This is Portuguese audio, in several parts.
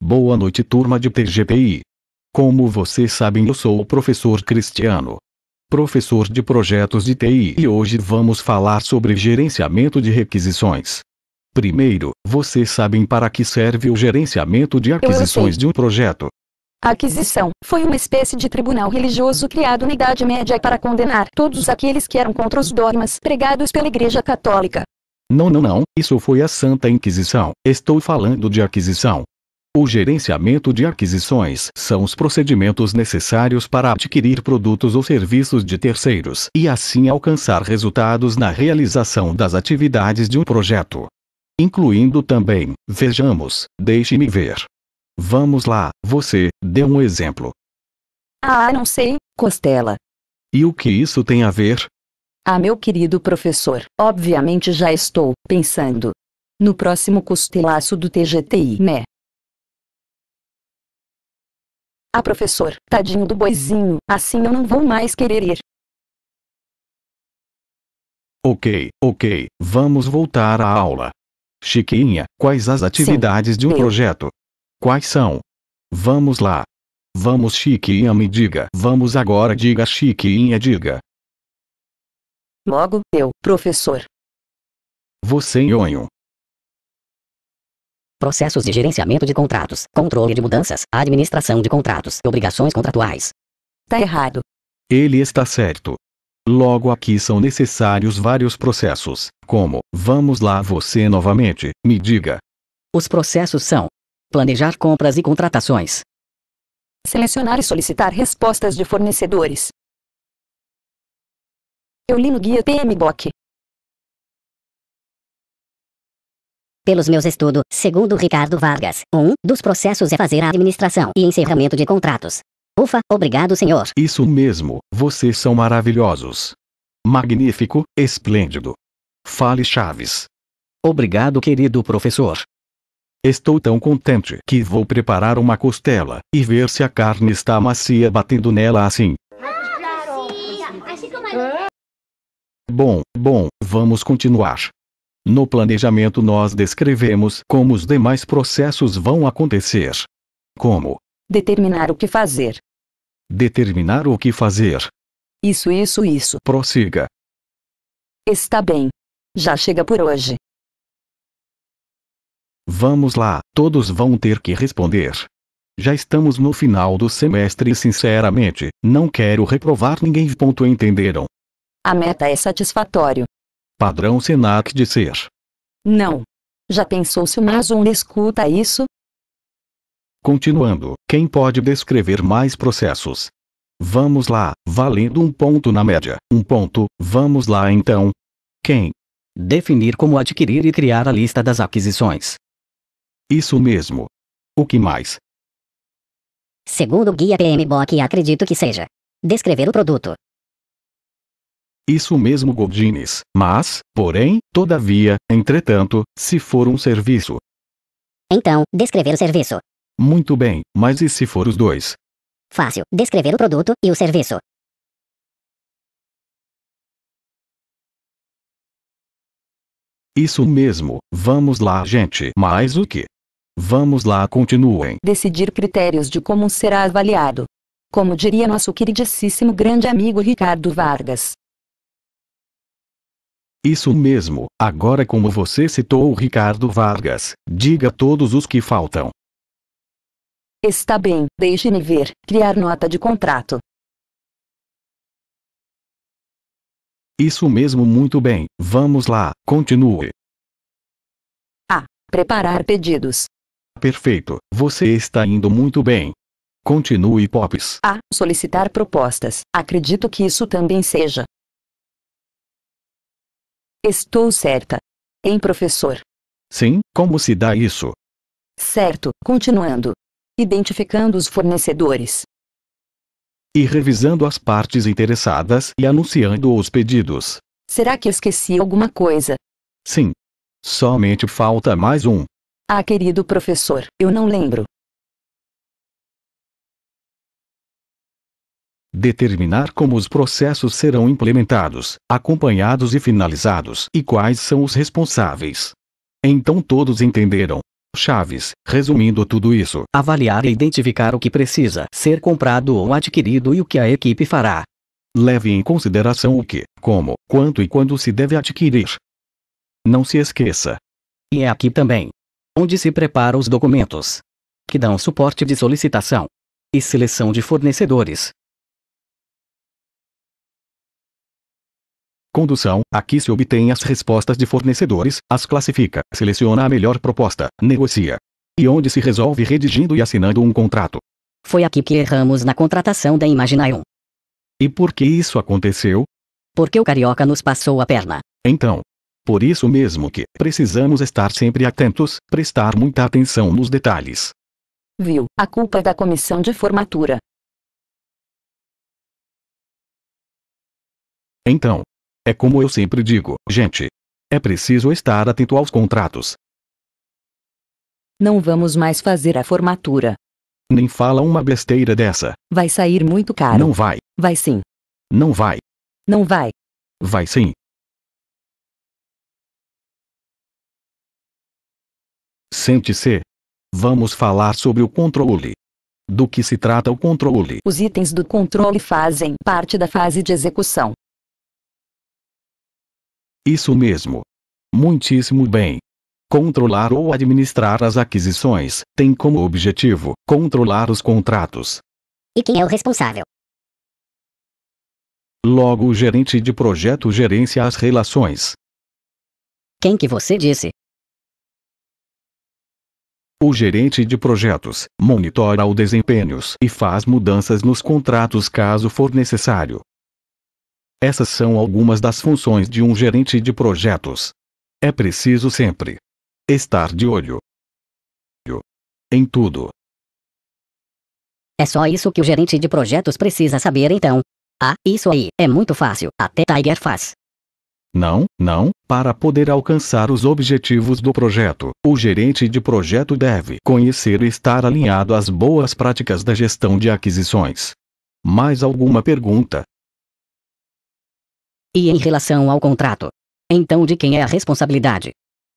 Boa noite, turma de TGPI. Como vocês sabem, eu sou o professor Cristiano, professor de projetos de TI, e hoje vamos falar sobre gerenciamento de requisições. Primeiro, vocês sabem para que serve o gerenciamento de aquisições de um projeto. A aquisição foi uma espécie de tribunal religioso criado na Idade Média para condenar todos aqueles que eram contra os dogmas pregados pela Igreja Católica. Não, não, não, isso foi a Santa Inquisição. Estou falando de aquisição. O gerenciamento de aquisições são os procedimentos necessários para adquirir produtos ou serviços de terceiros e assim alcançar resultados na realização das atividades de um projeto. Incluindo também, vejamos, deixe-me ver. Vamos lá, você, dê um exemplo. Ah, não sei, Costela. E o que isso tem a ver? Ah, meu querido professor, obviamente já estou pensando no próximo costelaço do TGTI, né? Ah, professor, tadinho do boizinho, assim eu não vou mais querer ir. Ok, ok, vamos voltar à aula. Chiquinha, quais as atividades Sim, de um eu. projeto? Quais são? Vamos lá. Vamos, Chiquinha, me diga. Vamos agora, diga, Chiquinha, diga. Logo, eu, professor. Você nhonho. Processos de gerenciamento de contratos, controle de mudanças, administração de contratos e obrigações contratuais. Tá errado. Ele está certo. Logo aqui são necessários vários processos, como, vamos lá você novamente, me diga. Os processos são: planejar compras e contratações, selecionar e solicitar respostas de fornecedores, eu li no guia PMBOK. Pelos meus estudos, segundo Ricardo Vargas, um dos processos é fazer a administração e encerramento de contratos. Ufa, obrigado, senhor. Isso mesmo, vocês são maravilhosos. Magnífico, esplêndido. Fale Chaves. Obrigado, querido professor. Estou tão contente que vou preparar uma costela e ver se a carne está macia batendo nela assim. Bom, bom, vamos continuar. No planejamento nós descrevemos como os demais processos vão acontecer. Como? Determinar o que fazer. Determinar o que fazer. Isso, isso, isso. Prossiga. Está bem. Já chega por hoje. Vamos lá, todos vão ter que responder. Já estamos no final do semestre e sinceramente, não quero reprovar ninguém. Ponto entenderam? A meta é satisfatório. Padrão Senac de ser. Não. Já pensou se o Mason escuta isso? Continuando, quem pode descrever mais processos? Vamos lá, valendo um ponto na média, um ponto, vamos lá então. Quem? Definir como adquirir e criar a lista das aquisições. Isso mesmo. O que mais? Segundo o guia PMBOK, acredito que seja descrever o produto, isso mesmo Godines, mas, porém, todavia, entretanto, se for um serviço. Então, descrever o serviço. Muito bem, mas e se for os dois? Fácil, descrever o produto e o serviço. Isso mesmo, vamos lá, gente. Mais o que? Vamos lá, continuem. Decidir critérios de como será avaliado. Como diria nosso queridíssimo grande amigo Ricardo Vargas. Isso mesmo, agora como você citou o Ricardo Vargas, diga todos os que faltam. Está bem, deixe-me ver, criar nota de contrato. Isso mesmo, muito bem, vamos lá, continue. A. Ah, preparar pedidos. Perfeito, você está indo muito bem. Continue, Pops. A. Ah, solicitar propostas, acredito que isso também seja. Estou certa. Em professor. Sim, como se dá isso? Certo, continuando. Identificando os fornecedores. E revisando as partes interessadas e anunciando os pedidos. Será que esqueci alguma coisa? Sim. Somente falta mais um. Ah, querido professor, eu não lembro. determinar como os processos serão implementados, acompanhados e finalizados e quais são os responsáveis. Então todos entenderam. Chaves, resumindo tudo isso, avaliar e identificar o que precisa ser comprado ou adquirido e o que a equipe fará. Leve em consideração o que, como, quanto e quando se deve adquirir. Não se esqueça. E é aqui também onde se prepara os documentos que dão suporte de solicitação e seleção de fornecedores, condução, aqui se obtém as respostas de fornecedores, as classifica, seleciona a melhor proposta, negocia. E onde se resolve redigindo e assinando um contrato. Foi aqui que erramos na contratação da Imaginaion. E por que isso aconteceu? Porque o carioca nos passou a perna. Então. Por isso mesmo que precisamos estar sempre atentos, prestar muita atenção nos detalhes. Viu, a culpa é da comissão de formatura. Então, é como eu sempre digo, gente. É preciso estar atento aos contratos. Não vamos mais fazer a formatura. Nem fala uma besteira dessa. Vai sair muito caro. Não vai. Vai sim. Não vai. Não vai. Vai sim. Sente-se. Vamos falar sobre o controle. Do que se trata o controle? Os itens do controle fazem parte da fase de execução. Isso mesmo. Muitíssimo bem. Controlar ou administrar as aquisições tem como objetivo controlar os contratos. E quem é o responsável? Logo, o gerente de projeto gerencia as relações. Quem que você disse? O gerente de projetos monitora os desempenhos e faz mudanças nos contratos caso for necessário. Essas são algumas das funções de um gerente de projetos. É preciso sempre estar de olho em tudo. É só isso que o gerente de projetos precisa saber então. Ah, isso aí é muito fácil, até Tiger faz. Não, não, para poder alcançar os objetivos do projeto, o gerente de projeto deve conhecer e estar alinhado às boas práticas da gestão de aquisições. Mais alguma pergunta? E em relação ao contrato? Então de quem é a responsabilidade?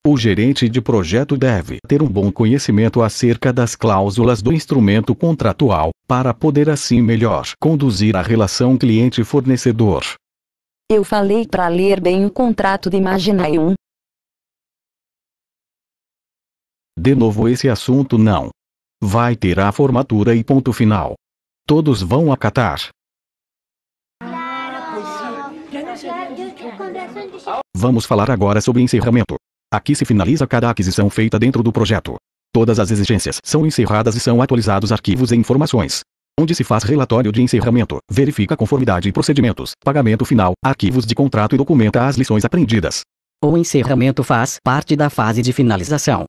O gerente de projeto deve ter um bom conhecimento acerca das cláusulas do instrumento contratual, para poder assim melhor conduzir a relação cliente-fornecedor. Eu falei para ler bem o contrato de 1. De novo esse assunto não. Vai ter a formatura e ponto final. Todos vão acatar. Vamos falar agora sobre encerramento. Aqui se finaliza cada aquisição feita dentro do projeto. Todas as exigências são encerradas e são atualizados arquivos e informações. Onde se faz relatório de encerramento, verifica conformidade e procedimentos, pagamento final, arquivos de contrato e documenta as lições aprendidas. O encerramento faz parte da fase de finalização.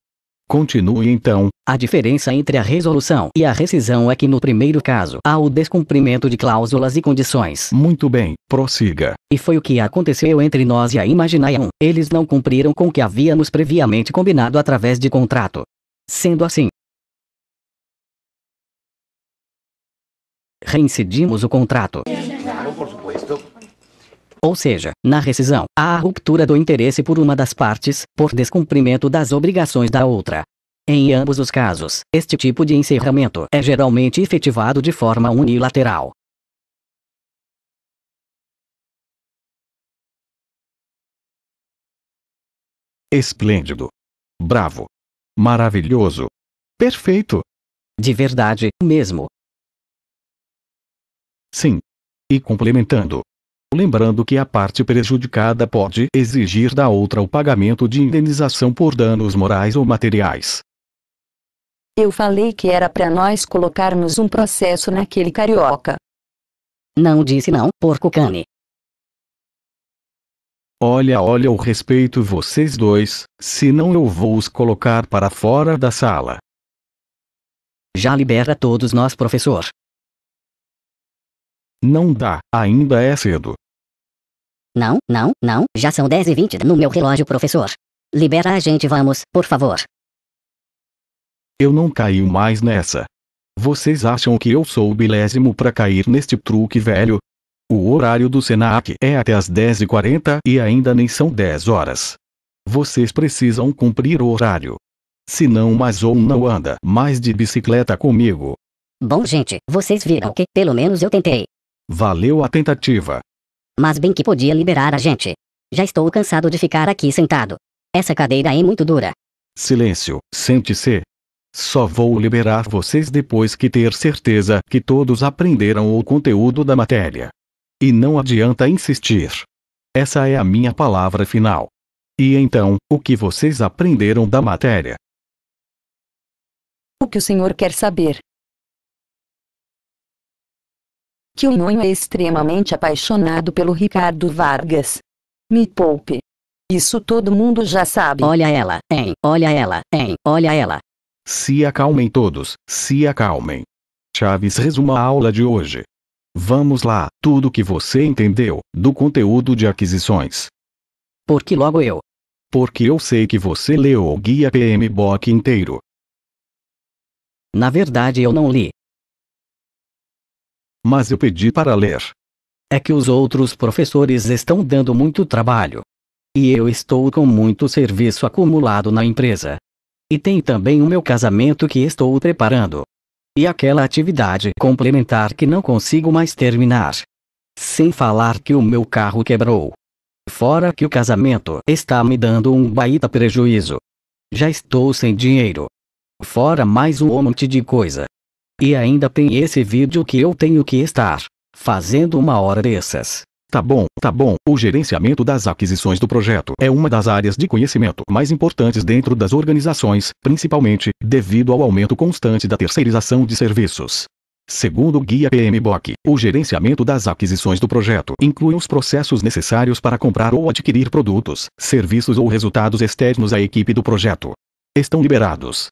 Continue então. A diferença entre a resolução e a rescisão é que no primeiro caso há o descumprimento de cláusulas e condições. Muito bem, prossiga. E foi o que aconteceu entre nós e a Imaginaion. Eles não cumpriram com o que havíamos previamente combinado através de contrato. Sendo assim, reincidimos o contrato ou seja, na rescisão, há a ruptura do interesse por uma das partes, por descumprimento das obrigações da outra. Em ambos os casos, este tipo de encerramento é geralmente efetivado de forma unilateral. Esplêndido. Bravo. Maravilhoso. Perfeito. De verdade, mesmo. Sim. E complementando, Lembrando que a parte prejudicada pode exigir da outra o pagamento de indenização por danos morais ou materiais. Eu falei que era para nós colocarmos um processo naquele carioca. Não disse não, porco cane. Olha, olha, eu respeito vocês dois, senão eu vou os colocar para fora da sala. Já libera todos nós, professor. Não dá, ainda é cedo. Não, não, não, já são 10 e 20 no meu relógio, professor. Libera a gente, vamos, por favor. Eu não caio mais nessa. Vocês acham que eu sou o bilésimo para cair neste truque velho? O horário do SENAC é até as 10h40 e ainda nem são 10 horas. Vocês precisam cumprir o horário. Se não mais ou não anda mais de bicicleta comigo. Bom gente, vocês viram que, pelo menos eu tentei. Valeu a tentativa. Mas bem que podia liberar a gente. Já estou cansado de ficar aqui sentado. Essa cadeira é muito dura. Silêncio, sente-se. Só vou liberar vocês depois que ter certeza que todos aprenderam o conteúdo da matéria. E não adianta insistir. Essa é a minha palavra final. E então, o que vocês aprenderam da matéria? O que o senhor quer saber? que o Nhonho é extremamente apaixonado pelo Ricardo Vargas. Me poupe. Isso todo mundo já sabe. Olha ela, hein, olha ela, hein, olha ela. Se acalmem todos, se acalmem. Chaves resuma a aula de hoje. Vamos lá, tudo que você entendeu, do conteúdo de aquisições. Porque logo eu. Porque eu sei que você leu o guia PM Bock inteiro. Na verdade eu não li, mas eu pedi para ler. É que os outros professores estão dando muito trabalho. E eu estou com muito serviço acumulado na empresa. E tem também o meu casamento que estou preparando. E aquela atividade complementar que não consigo mais terminar. Sem falar que o meu carro quebrou. Fora que o casamento está me dando um baita prejuízo. Já estou sem dinheiro. Fora mais um monte de coisa. E ainda tem esse vídeo que eu tenho que estar fazendo uma hora dessas. Tá bom, tá bom. O gerenciamento das aquisições do projeto é uma das áreas de conhecimento mais importantes dentro das organizações, principalmente devido ao aumento constante da terceirização de serviços. Segundo o guia PMBOK, o gerenciamento das aquisições do projeto inclui os processos necessários para comprar ou adquirir produtos, serviços ou resultados externos à equipe do projeto. Estão liberados